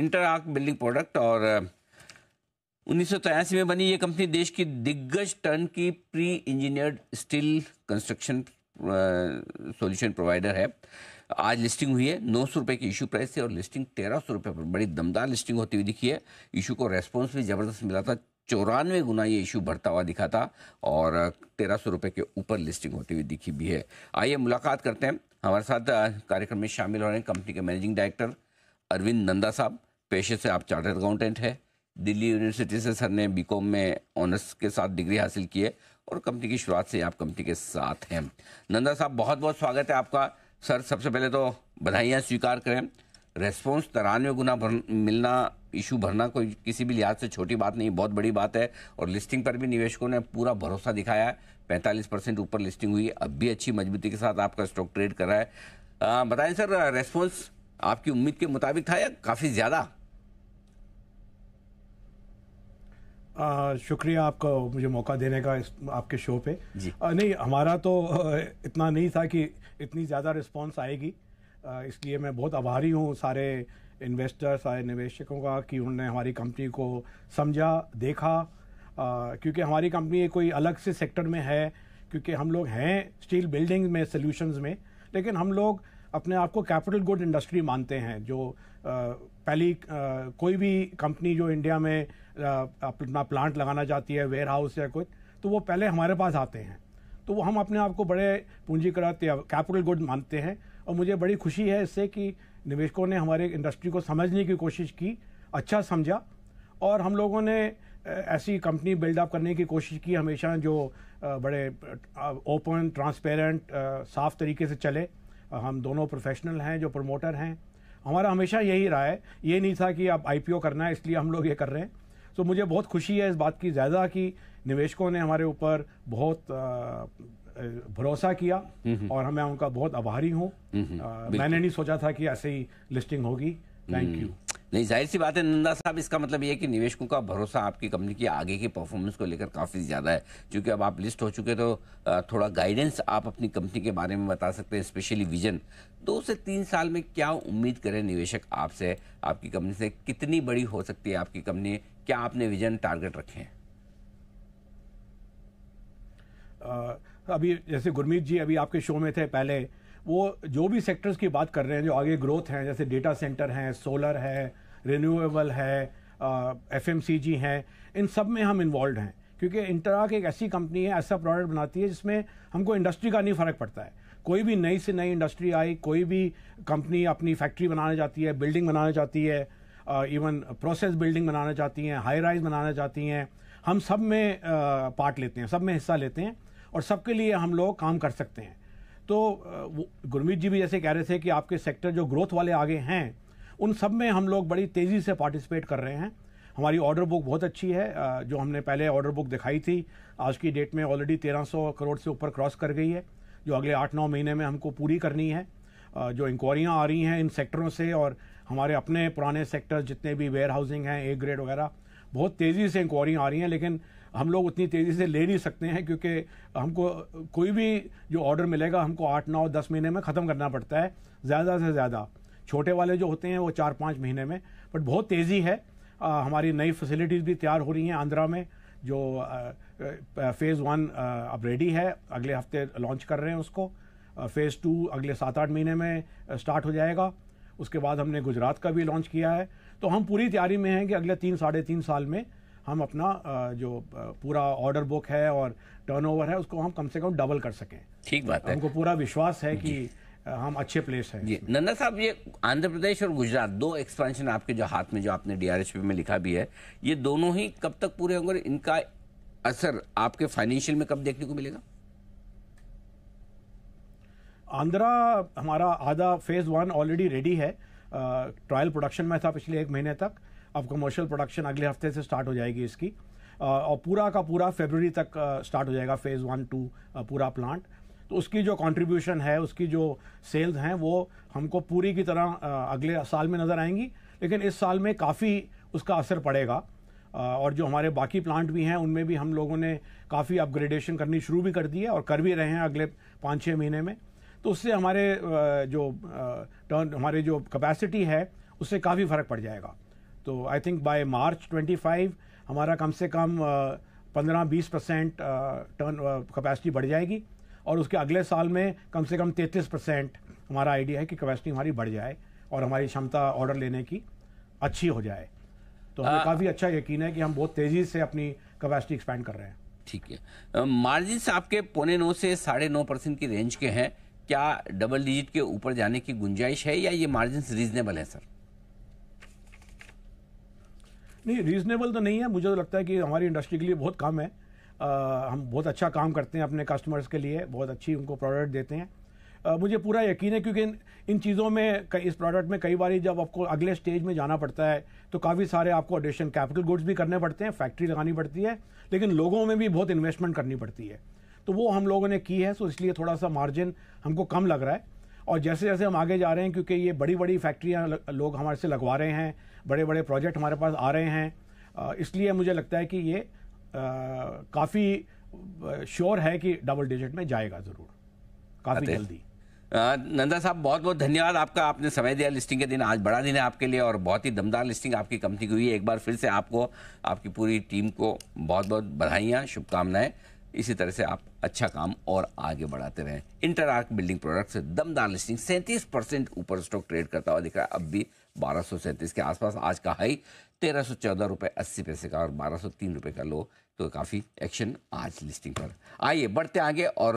Inter Interarch building product और उन्नीस में बनी ये कंपनी देश की दिग्गज टर्न की pre engineered steel construction solution provider है आज लिस्टिंग हुई है नौ सौ रुपये की इशू प्राइस से और लिस्टिंग तेरह सौ रुपये पर बड़ी दमदार लिस्टिंग होती हुई दिखी है इशू को रेस्पॉन्स भी ज़बरदस्त मिला था चौरानवे गुना ये इशू बढ़ता हुआ दिखा था और तेरह सौ रुपये के ऊपर लिस्टिंग होती हुई दिखी भी है आइए मुलाकात करते हैं हमारे साथ कार्यक्रम में शामिल हो रहे हैं कंपनी के मैनेजिंग डायरेक्टर अरविंद नंदा साहब पेशे से आप चार्टर्ड अकाउंटेंट है दिल्ली यूनिवर्सिटी से सर ने बी में ऑनर्स के साथ डिग्री हासिल की है और कंपनी की शुरुआत से आप कंपनी के साथ हैं नंदा साहब बहुत बहुत स्वागत है आपका सर सबसे पहले तो बधाइयाँ स्वीकार करें रेस्पॉन्स तिरानवे गुना भर मिलना इशू भरना कोई किसी भी लिहाज से छोटी बात नहीं बहुत बड़ी बात है और लिस्टिंग पर भी निवेशकों ने पूरा भरोसा दिखाया है पैंतालीस परसेंट ऊपर लिस्टिंग हुई अब भी अच्छी मजबूती के साथ आपका स्टॉक ट्रेड कर रहा है बताएं सर रेस्पॉन्स आपकी उम्मीद के मुताबिक था या काफ़ी ज़्यादा शुक्रिया आपका मुझे मौका देने का इस, आपके शो पे आ, नहीं हमारा तो इतना नहीं था कि इतनी ज़्यादा रिस्पांस आएगी इसलिए मैं बहुत आभारी हूँ सारे इन्वेस्टर्स सारे निवेशकों का कि उन्होंने हमारी कंपनी को समझा देखा आ, क्योंकि हमारी कंपनी कोई अलग से सेक्टर में है क्योंकि हम लोग हैं स्टील बिल्डिंग में सोल्यूशंस में लेकिन हम लोग अपने आप को कैपिटल गुड इंडस्ट्री मानते हैं जो पहली कोई भी कंपनी जो इंडिया में अपना प्लांट लगाना चाहती है वेयर हाउस या कुछ तो वो पहले हमारे पास आते हैं तो वो हम अपने आप को बड़े पूंजीकृत या कैपिटल गुड मानते हैं और मुझे बड़ी खुशी है इससे कि निवेशकों ने हमारे इंडस्ट्री को समझने की कोशिश की अच्छा समझा और हम लोगों ने ऐसी कंपनी बिल्डअप करने की कोशिश की हमेशा जो बड़े ओपन ट्रांसपेरेंट साफ तरीके से चले हम दोनों प्रोफेशनल हैं जो प्रमोटर हैं हमारा हमेशा यही रहा है ये नहीं था कि आप आई करना है इसलिए हम लोग ये कर रहे हैं तो मुझे बहुत खुशी है इस बात की ज़्यादा कि निवेशकों ने हमारे ऊपर बहुत भरोसा किया हम्म, हम्म। और हमें उनका बहुत आभारी हूँ हम्म, मैंने नहीं सोचा था कि ऐसे ही लिस्टिंग होगी थैंक यू नहीं जाहिर सी बात है नंदा साहब इसका मतलब ये कि निवेशकों का भरोसा आपकी कंपनी की आगे की परफॉर्मेंस को लेकर काफ़ी ज़्यादा है क्योंकि अब आप लिस्ट हो चुके तो थोड़ा गाइडेंस आप अपनी कंपनी के बारे में बता सकते हैं स्पेशली विजन दो से तीन साल में क्या उम्मीद करें निवेशक आपसे आपकी कंपनी से कितनी बड़ी हो सकती है आपकी कंपनी क्या आपने विजन टारगेट रखे हैं अभी जैसे गुरमीत जी अभी आपके शो में थे पहले वो जो भी सेक्टर्स की बात कर रहे हैं जो आगे ग्रोथ हैं जैसे डेटा सेंटर हैं सोलर है रिन्यूएबल है एफ एम सी जी हैं इन सब में हम इन्वॉल्व हैं क्योंकि इंटराक एक ऐसी कंपनी है ऐसा प्रोडक्ट बनाती है जिसमें हमको इंडस्ट्री का नहीं फ़र्क पड़ता है कोई भी नई से नई इंडस्ट्री आई कोई भी कंपनी अपनी फैक्ट्री बनाना चाहती है बिल्डिंग बनाना चाहती है इवन प्रोसेस बिल्डिंग बनाना चाहती हैं हाई राइज बनाना चाहती हैं हम सब में पार्ट लेते हैं सब में हिस्सा लेते हैं और सबके लिए हम लोग काम कर सकते हैं तो गुरमीत जी भी जैसे कह रहे थे कि आपके सेक्टर जो ग्रोथ वाले आगे हैं उन सब में हम लोग बड़ी तेज़ी से पार्टिसिपेट कर रहे हैं हमारी ऑर्डर बुक बहुत अच्छी है जो हमने पहले ऑर्डर बुक दिखाई थी आज की डेट में ऑलरेडी 1300 करोड़ से ऊपर क्रॉस कर गई है जो अगले आठ नौ महीने में हमको पूरी करनी है जो इंक्वायरियाँ आ रही हैं इन सेक्टरों से और हमारे अपने पुराने सेक्टर जितने भी वेयर हाउसिंग हैं ए ग्रेड वगैरह बहुत तेज़ी से इंक्वायरियाँ आ रही हैं लेकिन हम लोग उतनी तेज़ी से ले नहीं सकते हैं क्योंकि हमको कोई भी जो ऑर्डर मिलेगा हमको आठ नौ दस महीने में ख़त्म करना पड़ता है ज़्यादा से ज़्यादा छोटे वाले जो होते हैं वो चार पाँच महीने में बट बहुत तेज़ी है आ, हमारी नई फैसिलिटीज़ भी तैयार हो रही हैं आंध्रा में जो फ़ेज़ वन अब रेडी है अगले हफ्ते लॉन्च कर रहे हैं उसको फ़ेज़ टू अगले सात आठ महीने में स्टार्ट हो जाएगा उसके बाद हमने गुजरात का भी लॉन्च किया है तो हम पूरी तैयारी में हैं कि अगले तीन साढ़े तीन साल में हम अपना जो पूरा ऑर्डर बुक है और टर्नओवर है उसको हम कम से कम डबल कर सकें ठीक बात है हमको पूरा विश्वास है कि हम अच्छे प्लेस हैं जी नन्ना साहब ये आंध्र प्रदेश और गुजरात दो एक्सपेंशन आपके जो हाथ में जो आपने डी में लिखा भी है ये दोनों ही कब तक पूरे होंगे इनका असर आपके फाइनेंशियल में कब देखने को मिलेगा आंध्रा हमारा आधा फेज वन ऑलरेडी रेडी है ट्रायल प्रोडक्शन में था पिछले एक महीने तक अब कमर्शियल प्रोडक्शन अगले हफ्ते से स्टार्ट हो जाएगी इसकी और पूरा का पूरा फेबररी तक स्टार्ट हो जाएगा फेज़ वन टू पूरा प्लांट तो उसकी जो कंट्रीब्यूशन है उसकी जो सेल्स हैं वो हमको पूरी की तरह अगले साल में नज़र आएंगी लेकिन इस साल में काफ़ी उसका असर पड़ेगा और जो हमारे बाकी प्लांट भी हैं उनमें भी हम लोगों ने काफ़ी अपग्रेडेशन करनी शुरू भी कर दी है और कर भी रहे हैं अगले पाँच छः महीने में तो उससे हमारे जो टर्न हमारे जो कैपेसिटी है उससे काफ़ी फ़र्क पड़ जाएगा तो आई थिंक बाय मार्च 25 हमारा कम से कम पंद्रह बीस परसेंट टर्न कैपेसिटी बढ़ जाएगी और उसके अगले साल में कम से कम तैंतीस परसेंट हमारा आइडिया है कि कैपेसिटी हमारी बढ़ जाए और हमारी क्षमता ऑर्डर लेने की अच्छी हो जाए तो हमें काफ़ी अच्छा यकीन है कि हम बहुत तेज़ी से अपनी कैपेसिटी एक्सपैंड कर रहे हैं ठीक है मार्जिन आपके पौने नौ से साढ़े नौ परसेंट की रेंज के हैं क्या डबल डिजिट के ऊपर जाने की गुंजाइश है या ये मार्जिन रीजनेबल है सर नहीं रीजनेबल तो नहीं है मुझे तो लगता है कि हमारी इंडस्ट्री के लिए बहुत कम है आ, हम बहुत अच्छा काम करते हैं अपने कस्टमर्स के लिए बहुत अच्छी उनको प्रोडक्ट देते हैं आ, मुझे पूरा यकीन है क्योंकि इन, इन चीज़ों में इस प्रोडक्ट में कई बार जब आपको अगले स्टेज में जाना पड़ता है तो काफ़ी सारे आपको एडिशन कैपिटल गुड्स भी करने पड़ते हैं फैक्ट्री लगानी पड़ती है लेकिन लोगों में भी बहुत इन्वेस्टमेंट करनी पड़ती है तो वो हम लोगों ने की है सो इसलिए थोड़ा सा मार्जिन हमको कम लग रहा है और जैसे जैसे हम आगे जा रहे हैं क्योंकि ये बड़ी बड़ी फैक्ट्रियाँ लोग हमारे से लगवा रहे हैं बड़े बड़े प्रोजेक्ट हमारे पास आ रहे हैं इसलिए मुझे लगता है कि ये काफ़ी श्योर है कि डबल डिजिट में जाएगा ज़रूर काफ़ी जल्दी नंदा साहब बहुत बहुत धन्यवाद आपका आपने समय दिया लिस्टिंग के दिन आज बड़ा दिन है आपके लिए और बहुत ही दमदार लिस्टिंग आपकी कंपनी की हुई है एक बार फिर से आपको आपकी पूरी टीम को बहुत बहुत बधाइयाँ शुभकामनाएं इसी तरह से आप अच्छा काम और आगे बढ़ाते रहें इंटर आर्क बिल्डिंग प्रोडक्ट्स दमदार लिस्टिंग सैंतीस परसेंट ऊपर स्टॉक ट्रेड करता हुआ दिख रहा है अब भी बारह सौ सैंतीस के आसपास आज का हाई तेरह सौ चौदह रुपये अस्सी पैसे का और बारह सौ तीन रुपये का लो तो काफ़ी एक्शन आज लिस्टिंग पर आइए बढ़ते आगे और